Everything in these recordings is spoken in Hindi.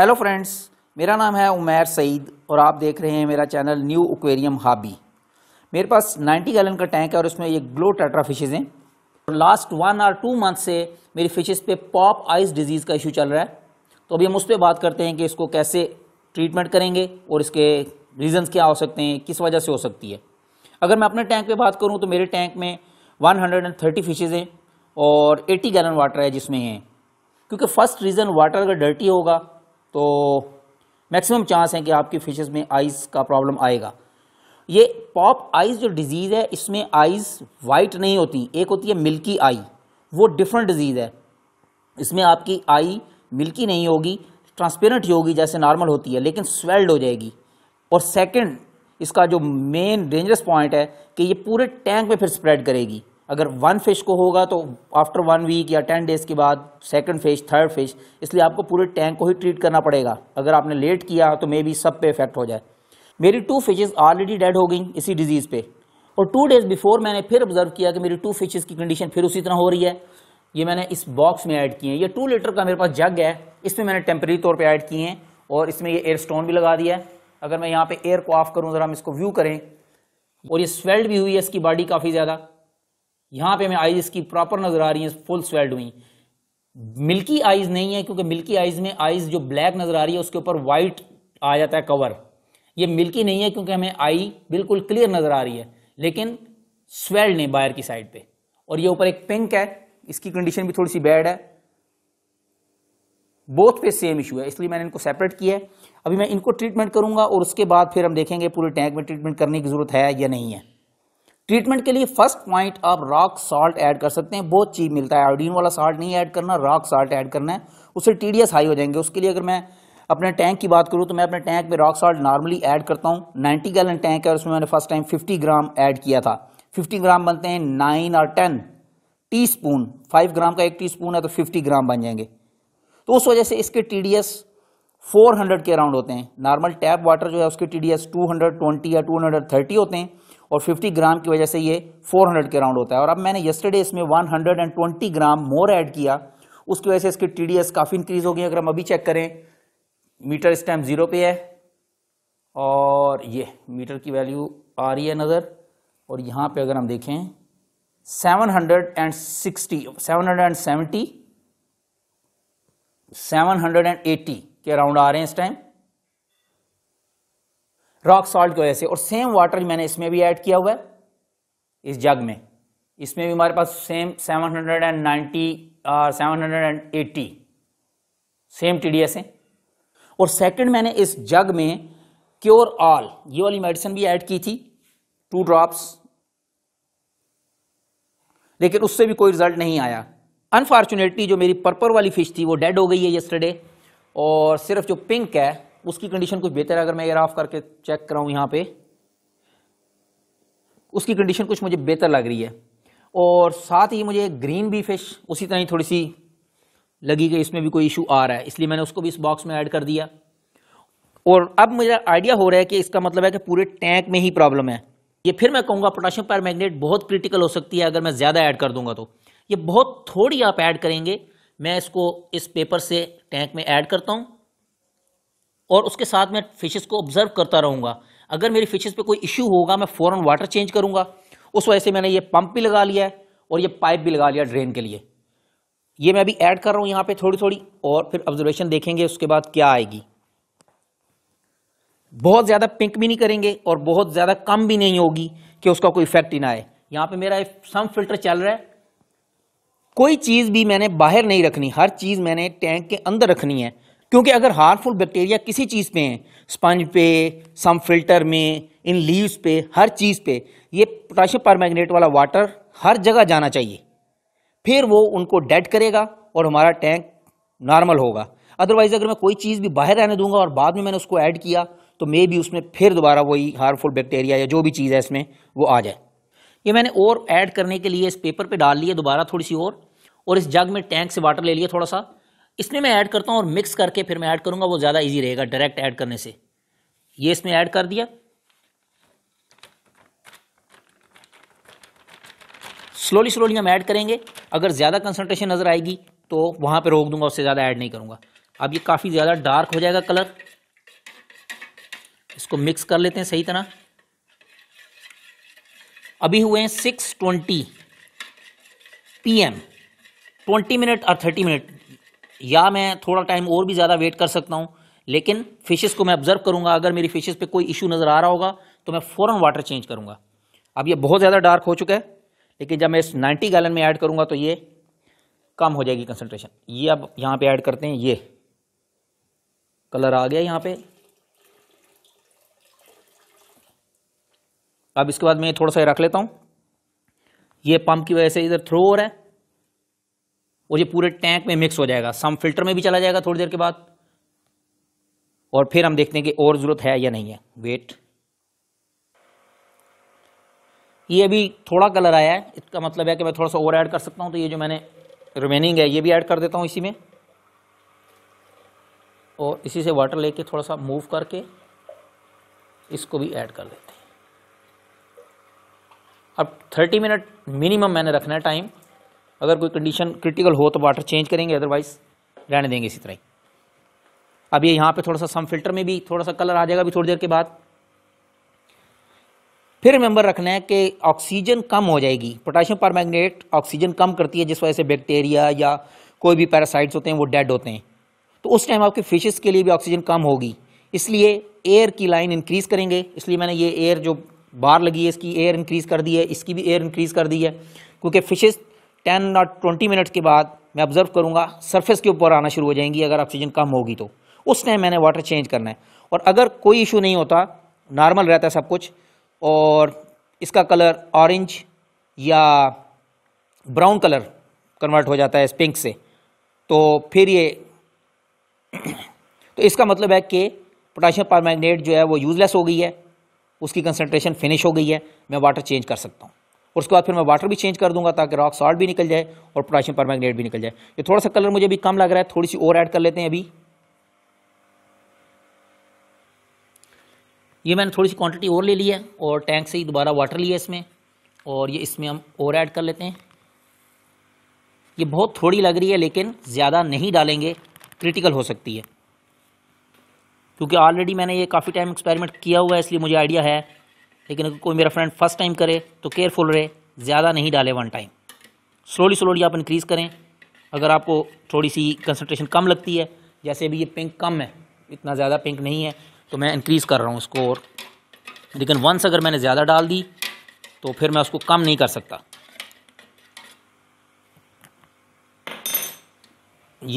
हेलो फ्रेंड्स मेरा नाम है उमैर सईद और आप देख रहे हैं मेरा चैनल न्यू एक्वेरियम हाबी मेरे पास 90 गैलन का टैंक है और उसमें ये ग्लो टाट्रा फिशेज़ हैं और लास्ट वन और टू मंथ से मेरी फिशेज़ पे पॉप आइस डिजीज़ का इशू चल रहा है तो अभी हम उस पर बात करते हैं कि इसको कैसे ट्रीटमेंट करेंगे और इसके रीज़न्स क्या हो सकते हैं किस वजह से हो सकती है अगर मैं अपने टैंक पर बात करूँ तो मेरे टैंक में वन फिशेज़ हैं और एट्टी गैलन वाटर है जिसमें हैं क्योंकि फ़र्स्ट रीज़न वाटर अगर डर्टी होगा तो मैक्सिमम चांस है कि आपकी फिशेस में आइज़ का प्रॉब्लम आएगा ये पॉप आइज़ जो डिज़ीज़ है इसमें आइज़ वाइट नहीं होती एक होती है मिल्की आई वो डिफरेंट डिज़ीज़ है इसमें आपकी आई मिल्की नहीं होगी ट्रांसपेरेंट ही होगी जैसे नॉर्मल होती है लेकिन स्वेल्ड हो जाएगी और सेकंड इसका जो मेन डेंजरस पॉइंट है कि ये पूरे टैंक में फिर स्प्रेड करेगी अगर वन फिश को होगा तो आफ्टर वन वीक या टेन डेज़ के बाद सेकंड फिश थर्ड फिश इसलिए आपको पूरे टैंक को ही ट्रीट करना पड़ेगा अगर आपने लेट किया तो मे बी सब पे इफेक्ट हो जाए मेरी टू फिशेस ऑलरेडी डेड हो गई इसी डिज़ीज़ पे और टू डेज़ बिफोर मैंने फिर ऑब्जर्व किया कि मेरी टू फिशेज़ की कंडीशन फिर उसी तरह हो रही है ये मैंने इस बॉक्स में ऐड किए हैं ये टू लीटर का मेरे पास जग है इसमें मैंने टेम्प्रेरी तौर पर ऐड किए हैं और इसमें यह एयर स्टोन भी लगा दिया है अगर मैं यहाँ पर एयर को ऑफ करूँ ज़रा हम इसको व्यू करें और ये स्वेल्ड भी हुई है इसकी बॉडी काफ़ी ज़्यादा यहाँ पे हमें आईज इसकी प्रॉपर नज़र आ रही है फुल स्वेल्ड हुई मिल्की आइज नहीं है क्योंकि मिल्की आईज में आईज जो ब्लैक नज़र आ रही है उसके ऊपर वाइट आ जाता है कवर ये मिल्की नहीं है क्योंकि हमें आई बिल्कुल क्लियर नज़र आ रही है लेकिन स्वेल्ड नहीं बायर की साइड पे और ये ऊपर एक पिंक है इसकी कंडीशन भी थोड़ी सी बैड है बोथ पे सेम इशू है इसलिए मैंने इनको सेपरेट किया है अभी मैं इनको ट्रीटमेंट करूंगा और उसके बाद फिर हम देखेंगे पूरे टैंक में ट्रीटमेंट करने की ज़रूरत है या नहीं है ट्रीटमेंट के लिए फर्स्ट पॉइंट आप रॉक सॉल्ट ऐड कर सकते हैं बहुत चीप मिलता है आयोडीन वाला सॉल्ट नहीं ऐड करना रॉक सॉल्ट ऐड करना है उससे टी हाई हो जाएंगे उसके लिए अगर मैं अपने टैंक की बात करूँ तो मैं अपने टैंक में रॉक सॉल्ट नॉर्मली ऐड करता हूँ 90 गैलन टैंक है और उसमें मैंने फर्स्ट टाइम 50 ग्राम ऐड किया था 50 ग्राम बनते हैं नाइन और ten teaspoon five gram का एक स्पून है तो फिफ्टी ग्राम बन जाएंगे तो उस वजह से इसके T D S four hundred के अराउंड होते हैं नॉर्मल टैप वाटर जो है उसके T D S two hundred twenty या टू हंड्रेड थर्टी होते हैं और 50 ग्राम की वजह से ये 400 के राउंड होता है और अब मैंने यस्टरडे इसमें 120 ग्राम मोर ऐड किया उसकी वजह से इसकी टी काफ़ी इंक्रीज हो गई अगर हम अभी चेक करें मीटर इस टाइम ज़ीरो पे है और ये मीटर की वैल्यू आ रही है नज़र और यहाँ पर अगर हम देखें seven hundred and hundred and eighty के अराउंड आ रहे हैं इस टाइम रॉक सॉल्ट की वजह से और सेम वाटर मैंने इसमें भी ऐड किया हुआ है इस जग में इसमें भी हमारे पास same 790 and eighty same T S है और सेकंड मैंने इस जग में क्योर ऑल ये वाली मेडिसिन भी ऐड की थी टू ड्रॉप्स लेकिन उससे भी कोई रिजल्ट नहीं आया अनफॉर्चुनेटली जो मेरी पर्पल वाली फिश थी वो डेड हो गई है यस्टरडे और सिर्फ जो पिंक है उसकी कंडीशन कुछ बेहतर है अगर मैं एयर ऑफ करके चेक कराऊँ यहाँ पे उसकी कंडीशन कुछ मुझे बेहतर लग रही है और साथ ही मुझे ग्रीन भी फिश उसी तरह ही थोड़ी सी लगी कि इसमें भी कोई इशू आ रहा है इसलिए मैंने उसको भी इस बॉक्स में ऐड कर दिया और अब मुझे आइडिया हो रहा है कि इसका मतलब है कि पूरे टैंक में ही प्रॉब्लम है ये फिर मैं कहूँगा पोटाशियम पैर मैगनेट बहुत क्रिटिकल हो सकती है अगर मैं ज़्यादा ऐड कर दूंगा तो ये बहुत थोड़ी आप ऐड करेंगे मैं इसको इस पेपर से टैंक में ऐड करता हूँ और उसके साथ मैं फिशेस को ऑब्जर्व करता रहूँगा अगर मेरी फिशेस पे कोई इशू होगा मैं फ़ौर वाटर चेंज करूँगा उस वजह से मैंने ये पंप भी लगा लिया है और ये पाइप भी लगा लिया ड्रेन के लिए ये मैं अभी ऐड कर रहा हूँ यहाँ पर थोड़ी थोड़ी और फिर ऑब्जर्वेशन देखेंगे उसके बाद क्या आएगी बहुत ज़्यादा पिंक भी नहीं करेंगे और बहुत ज़्यादा कम भी नहीं होगी कि उसका कोई इफेक्ट ही ना आए यहाँ पे मेरा सम फिल्टर चल रहा है कोई चीज़ भी मैंने बाहर नहीं रखनी हर चीज़ मैंने टैंक के अंदर रखनी है क्योंकि अगर हार्मफुल बैक्टीरिया किसी चीज़ पे हैं स्पंज पे सम फिल्टर में इन लीव्स पे हर चीज़ पे ये पोटाशियम परमैग्नेट वाला वाटर हर जगह जाना चाहिए फिर वो उनको डेड करेगा और हमारा टैंक नॉर्मल होगा अदरवाइज़ अगर मैं कोई चीज़ भी बाहर रहने दूंगा और बाद में मैंने उसको ऐड किया तो मे भी उसमें फिर दोबारा वही हार्मफुल बैक्टीरिया या जो भी चीज़ है इसमें वो आ जाए ये मैंने और ऐड करने के लिए इस पेपर पे डाल लिया दोबारा थोड़ी सी और और इस जग में टैंक से वाटर ले लिया थोड़ा सा इसमें मैं ऐड करता हूँ और मिक्स करके फिर मैं ऐड करूँगा वो ज़्यादा ईजी रहेगा डायरेक्ट ऐड करने से ये इसमें ऐड कर दिया स्लोली स्लोली हम ऐड करेंगे अगर ज़्यादा कंसनट्रेशन नज़र आएगी तो वहाँ पे रोक दूंगा उससे ज़्यादा ऐड नहीं करूँगा अब ये काफ़ी ज़्यादा डार्क हो जाएगा कलर इसको मिक्स कर लेते हैं सही तरह अभी हुए हैं six twenty P M twenty minute और थर्टी मिनट या मैं थोड़ा टाइम और भी ज़्यादा वेट कर सकता हूँ लेकिन फिशेस को मैं ऑब्जर्व करूँगा अगर मेरी फिशेस पे कोई इशू नज़र आ रहा होगा तो मैं फ़ौर वाटर चेंज करूँगा अब ये बहुत ज़्यादा डार्क हो चुका है लेकिन जब मैं इस नाइन्टी गैलन में ऐड करूँगा तो ये कम हो जाएगी कंसनट्रेशन ये अब यहाँ पर ऐड करते हैं ये कलर आ गया यहाँ पर अब इसके बाद मैं थोड़ा सा रख लेता हूँ ये पंप की वजह से इधर थ्रो हो रहा है और ये पूरे टैंक में मिक्स हो जाएगा सम फिल्टर में भी चला जाएगा थोड़ी देर के बाद और फिर हम देखते हैं कि और ज़रूरत है या नहीं है वेट ये अभी थोड़ा कलर आया है इसका मतलब है कि मैं थोड़ा सा ओवर ऐड कर सकता हूँ तो ये जो मैंने रिमेनिंग है ये भी ऐड कर देता हूँ इसी में और इसी से वाटर लेके थोड़ा सा मूव करके इसको भी ऐड कर देते हैं अब 30 मिनट मिनिमम मैंने रखना है टाइम अगर कोई कंडीशन क्रिटिकल हो तो वाटर चेंज करेंगे अदरवाइज रहने देंगे इसी तरह अब ये यहाँ पे थोड़ा सा सम फिल्टर में भी थोड़ा सा कलर आ जाएगा अभी थोड़ी देर के बाद फिर रिमेंबर रखना है कि ऑक्सीजन कम हो जाएगी पोटाशियम पर ऑक्सीजन कम करती है जिस वजह से बैक्टीरिया या कोई भी पैरासाइट्स होते हैं वो डेड होते हैं तो उस टाइम आपके फिशेस के लिए भी ऑक्सीजन कम होगी इसलिए एयर की लाइन इंक्रीज़ करेंगे इसलिए मैंने ये एयर जो बार लगी है इसकी एयर इंक्रीज़ कर दी है इसकी भी एयर इंक्रीज़ कर दी है क्योंकि फिशेज़ टेन और ट्वेंटी मिनट्स के बाद मैं ऑब्ज़र्व करूँगा सरफेस के ऊपर आना शुरू हो जाएंगी अगर ऑक्सीजन कम होगी तो उस टाइम मैंने वाटर चेंज करना है और अगर कोई इशू नहीं होता नॉर्मल रहता है सब कुछ और इसका कलर ऑरेंज या ब्राउन कलर कन्वर्ट हो जाता है इस पिंक से तो फिर ये तो इसका मतलब है कि पोटाशियम पार जो है वो यूज़लेस हो गई है उसकी कंसनट्रेशन फिनिश हो गई है मैं वाटर चेंज कर सकता हूँ और उसके बाद फिर मैं वाटर भी चेंज कर दूंगा ताकि रॉक सॉल्ट भी निकल जाए और पोटाशियम पर भी निकल जाए ये थोड़ा सा कलर मुझे अभी कम लग रहा है थोड़ी सी और ऐड कर लेते हैं अभी ये मैंने थोड़ी सी क्वांटिटी और ले ली है और टैंक से ही दोबारा वाटर लिया इसमें और ये इसमें हम और ऐड कर लेते हैं ये बहुत थोड़ी लग रही है लेकिन ज़्यादा नहीं डालेंगे क्रिटिकल हो सकती है क्योंकि ऑलरेडी मैंने ये काफ़ी टाइम एक्सपेरिमेंट किया हुआ है इसलिए मुझे आइडिया है लेकिन अगर कोई मेरा फ्रेंड फर्स्ट टाइम करे तो केयरफुल रहे ज़्यादा नहीं डाले वन टाइम स्लोली स्लोली आप इंक्रीज़ करें अगर आपको थोड़ी सी कंसनट्रेशन कम लगती है जैसे अभी ये पिंक कम है इतना ज़्यादा पिंक नहीं है तो मैं इंक्रीज़ कर रहा हूँ उसको और लेकिन वंस अगर मैंने ज़्यादा डाल दी तो फिर मैं उसको कम नहीं कर सकता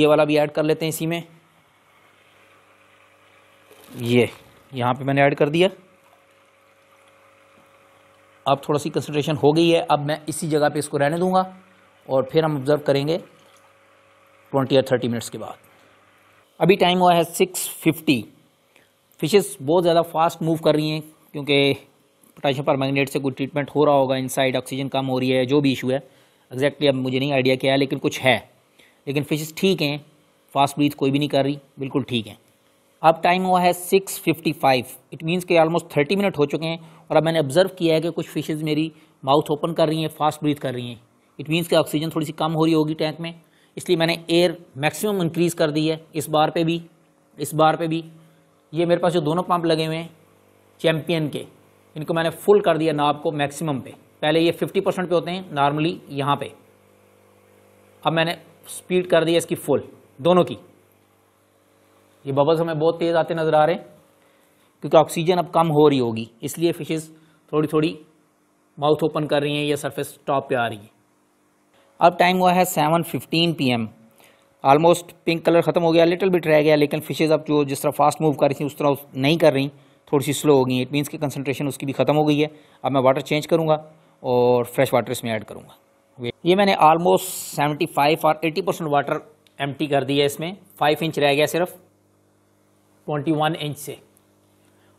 ये वाला भी ऐड कर लेते हैं इसी में ये यहाँ पे मैंने ऐड कर दिया अब थोड़ा सी कंसनट्रेशन हो गई है अब मैं इसी जगह पे इसको रहने दूंगा और फिर हम ऑब्ज़र्व करेंगे ट्वेंटी या थर्टी मिनट्स के बाद अभी टाइम हुआ है सिक्स फिफ्टी फिशेस बहुत ज़्यादा फास्ट मूव कर रही हैं क्योंकि पोटाशियम पर मैगनेट से कोई ट्रीटमेंट हो रहा होगा इनसाइड ऑक्सीजन कम हो रही है जो भी इशू है एग्जैक्टली अब मुझे नहीं आइडिया क्या है लेकिन कुछ है लेकिन फिशेस ठीक हैं फास्ट ब्रीथ कोई भी नहीं कर रही बिल्कुल ठीक हैं अब टाइम हुआ है six fifty five it means कि ऑलमोस्ट थर्टी मिनट हो चुके हैं और अब मैंने ऑब्जर्व किया है कि कुछ फिशेज़ मेरी माउथ ओपन कर रही हैं फास्ट ब्रीथ कर रही हैं इट मीन्स कि ऑक्सीजन थोड़ी सी कम हो रही होगी टैंक में इसलिए मैंने एयर मैक्सिमम इंक्रीज़ कर दी है इस बार पे भी इस बार पे भी ये मेरे पास जो दोनों पंप लगे हुए हैं चैम्पियन के इनको मैंने फुल कर दिया नाप को मैक्सिमम पे पहले ये फिफ्टी परसेंट पे होते हैं नॉर्मली यहाँ पे अब मैंने स्पीड कर दिया इसकी फुल दोनों की ये बबल्स हमें बहुत तेज़ आते नज़र आ रहे हैं क्योंकि ऑक्सीजन अब कम हो रही होगी इसलिए फिशेस थोड़ी थोड़ी माउथ ओपन कर रही हैं या सरफेस टॉप पे आ रही है अब टाइम हुआ है seven fifteen P M almost pink colour ख़त्म हो गया लिटिल बिट रह गया लेकिन फिशेज़ अब जो जिस तरह फास्ट मूव कर रही थी उस तरह नहीं कर रही थोड़ी सी स्लो हो गई इट मीन्स कि कंसनट्रेशन उसकी भी ख़त्म हो गई है अब मैं वाटर चेंज करूँगा और फ्रेश वाटर इसमें ऐड करूँगा ये मैंने आलमोस्ट सेवेंटी फाइव और एटी परसेंट वाटर एम कर दिया इसमें फाइव इंच रह गया सिर्फ 21 इंच से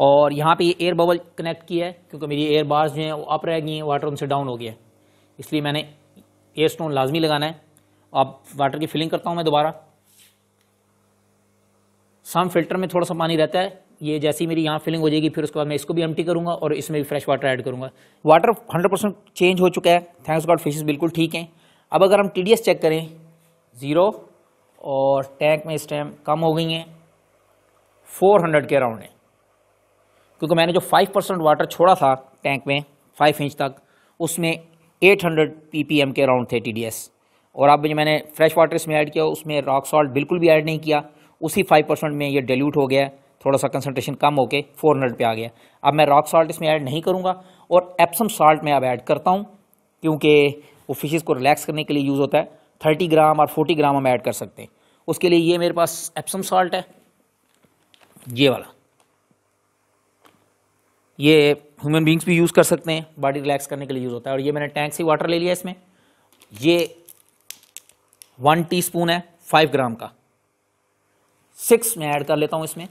और यहाँ पे ये एयर बबल कनेक्ट किया है क्योंकि मेरी एयर बार्स जो हैं वो अप रह गई हैं वाटर उनसे डाउन हो गया है इसलिए मैंने एयर स्टोन लाजमी लगाना है अब वाटर की फिलिंग करता हूँ मैं दोबारा सम फिल्टर में थोड़ा सा पानी रहता है ये जैसी मेरी यहाँ फिलिंग हो जाएगी फिर उसके बाद मैं इसको भी एम्प्टी करूँगा और इसमें भी फ्रेश वाटर ऐड करूँगा वाटर 100 परसेंट चेंज हो चुका है थैंक्स गॉड फिशेस बिल्कुल ठीक हैं अब अगर हम टी चेक करें ज़ीरो और टैंक में इस टाइम कम हो गई हैं 400 के अराउंड है क्योंकि मैंने जो 5 परसेंट वाटर छोड़ा था टैंक में 5 इंच तक उसमें 800 एम के अराउंड थे एस और अब जो मैंने फ्रेश वाटर इसमें ऐड किया उसमें रॉक सॉल्ट बिल्कुल भी ऐड नहीं किया उसी 5 परसेंट में ये डिल्यूट हो गया थोड़ा सा कंसनट्रेशन कम होके 400 पर आ गया अब मैं रॉक सॉल्ट इसमें ऐड नहीं करूँगा और एप्सम सॉल्ट मैं अब ऐड करता हूँ क्योंकि वो फिशेज़ को रिलैक्स करने के लिए यूज़ होता है थर्टी ग्राम और फोर्टी ग्राम हम ऐड कर सकते हैं उसके लिए ये मेरे पास एप्सम सॉल्ट है ये वाला ये ह्यूमन बींग्स भी यूज़ कर सकते हैं बॉडी रिलैक्स करने के लिए यूज़ होता है और ये मैंने टैंक से वाटर ले लिया इसमें ये वन टीस्पून है फाइव ग्राम का सिक्स मैं ऐड कर लेता हूँ इसमें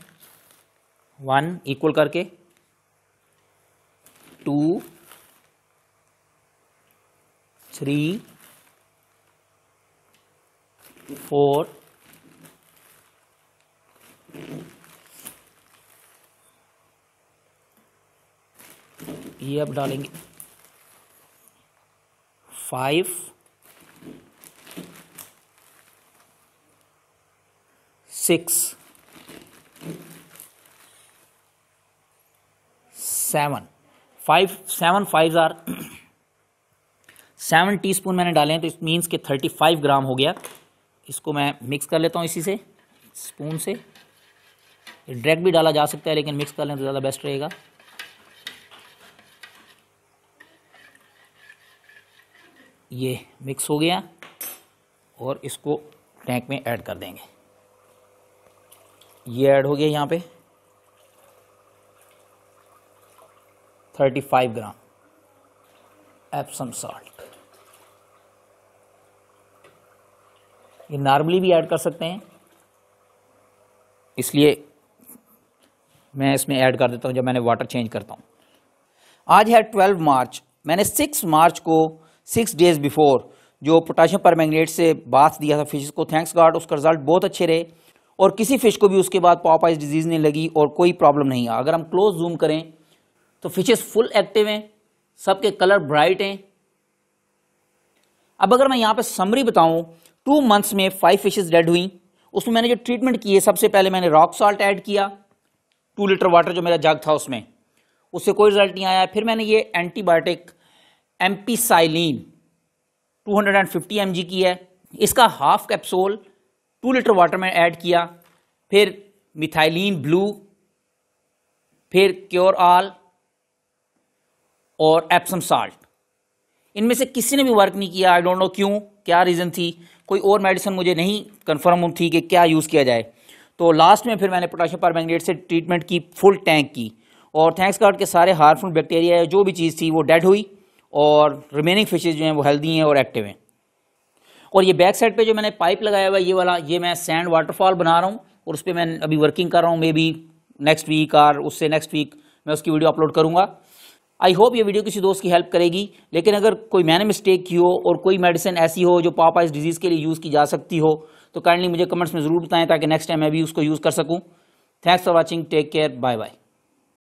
वन इक्वल करके टू थ्री फोर ये अब डालेंगे five six seven five seven five or seven teaspoon मैंने डाले हैं तो इस मीन्स के थर्टी फाइव ग्राम हो गया इसको मैं मिक्स कर लेता हूँ इसी से स्पून से डायरेक्ट भी डाला जा सकता है लेकिन मिक्स कर लें तो ज़्यादा बेस्ट रहेगा ये मिक्स हो गया और इसको टैंक में ऐड कर देंगे ये ऐड हो गया यहाँ पे 35 ग्राम एप्सम सॉल्ट ये नॉर्मली भी ऐड कर सकते हैं इसलिए मैं इसमें ऐड कर देता हूँ जब मैंने वाटर चेंज करता हूँ आज है 12 मार्च मैंने 6 मार्च को सिक्स डेज़ बिफोर जो पोटाशियम पर से बाथ दिया था फिश को थैंक्स गार्ड उसका रिजल्ट बहुत अच्छे रहे और किसी फिश को भी उसके बाद पॉपाइज डिजीज़ नहीं लगी और कोई प्रॉब्लम नहीं आ अगर हम क्लोज जूम करें तो फिशेस फुल एक्टिव हैं सबके कलर ब्राइट हैं अब अगर मैं यहाँ पे समरी बताऊँ टू मंथ्स में फाइव फिशेस डेड हुई उसमें मैंने जो ट्रीटमेंट किए सबसे पहले मैंने रॉक सॉल्ट ऐड किया टू लीटर वाटर जो मेरा जग था उसमें उससे कोई रिजल्ट नहीं आया फिर मैंने ये एंटीबायोटिक एम्पीसाइलिन 250 mg की है इसका half capsule two litre water में ऐड किया फिर मिथाइलिन ब्लू फिर क्योर आल और एप्सम साल्ट इनमें से किसी ने भी वर्क नहीं किया आई डोंट नो क्यों क्या रीज़न थी कोई और मेडिसिन मुझे नहीं कंफर्म थी कि क्या यूज़ किया जाए तो लास्ट में फिर मैंने पोटाशियम परमैंगनेट से ट्रीटमेंट की फुल टैंक की और थैंक्स गॉड के सारे हार्मफुल बैक्टीरिया जो भी चीज़ थी वो डेड हुई और रिमेनिंग फिशेज जो हैं वो हेल्दी हैं और एक्टिव हैं और ये बैक साइड पे जो मैंने पाइप लगाया हुआ है ये वाला ये मैं सैंड वाटरफॉल बना रहा हूँ और उस पर मैं अभी वर्किंग कर रहा हूँ मे बी नेक्स्ट वीक और उससे नेक्स्ट वीक मैं उसकी वीडियो अपलोड करूँगा आई होप ये वीडियो किसी दोस्त की हेल्प करेगी लेकिन अगर कोई मैंने मिस्टेक की हो और कोई मेडिसिन ऐसी हो जो इस डिजीज़ के लिए यूज़ की जा सकती हो तो काइंडली मुझे कमेंट्स में ज़रूर बताएं ताकि नेक्स्ट टाइम मैं भी उसको यूज़ कर सकूँ thanks for watching take care bye bye